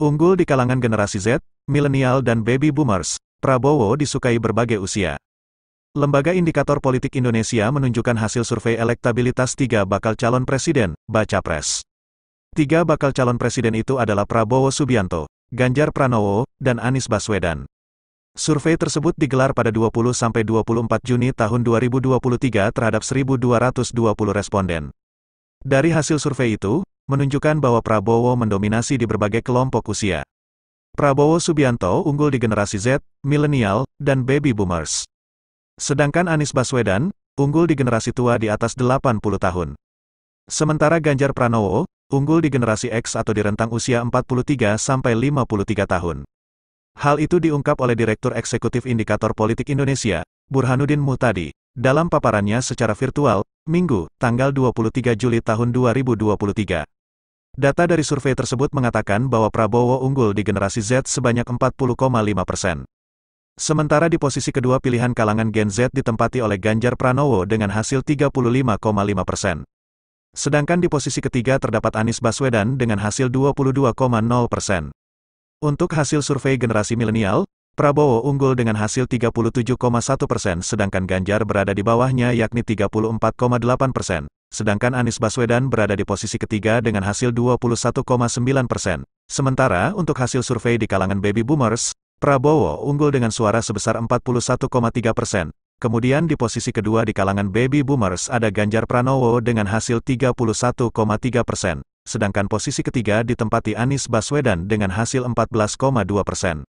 Unggul di kalangan generasi Z, milenial dan baby boomers, Prabowo disukai berbagai usia. Lembaga Indikator Politik Indonesia menunjukkan hasil survei elektabilitas tiga bakal calon presiden, Baca Pres. Tiga bakal calon presiden itu adalah Prabowo Subianto, Ganjar Pranowo, dan Anies Baswedan. Survei tersebut digelar pada 20-24 Juni tahun 2023 terhadap 1.220 responden. Dari hasil survei itu, menunjukkan bahwa Prabowo mendominasi di berbagai kelompok usia. Prabowo Subianto unggul di generasi Z, milenial, dan baby boomers. Sedangkan Anies Baswedan, unggul di generasi tua di atas 80 tahun. Sementara Ganjar Pranowo, unggul di generasi X atau di rentang usia 43 sampai 53 tahun. Hal itu diungkap oleh Direktur Eksekutif Indikator Politik Indonesia, Burhanuddin Mutadi, dalam paparannya secara virtual, Minggu, tanggal 23 Juli tahun 2023. Data dari survei tersebut mengatakan bahwa Prabowo unggul di generasi Z sebanyak 40,5 persen. Sementara di posisi kedua pilihan kalangan Gen Z ditempati oleh Ganjar Pranowo dengan hasil 35,5 persen. Sedangkan di posisi ketiga terdapat Anies Baswedan dengan hasil 22,0 persen. Untuk hasil survei generasi milenial, Prabowo unggul dengan hasil 37,1 persen sedangkan Ganjar berada di bawahnya yakni 34,8 persen sedangkan Anies Baswedan berada di posisi ketiga dengan hasil 21,9 persen. Sementara untuk hasil survei di kalangan baby boomers, Prabowo unggul dengan suara sebesar 41,3 persen. Kemudian di posisi kedua di kalangan baby boomers ada Ganjar Pranowo dengan hasil 31,3 persen. Sedangkan posisi ketiga ditempati Anies Baswedan dengan hasil 14,2 persen.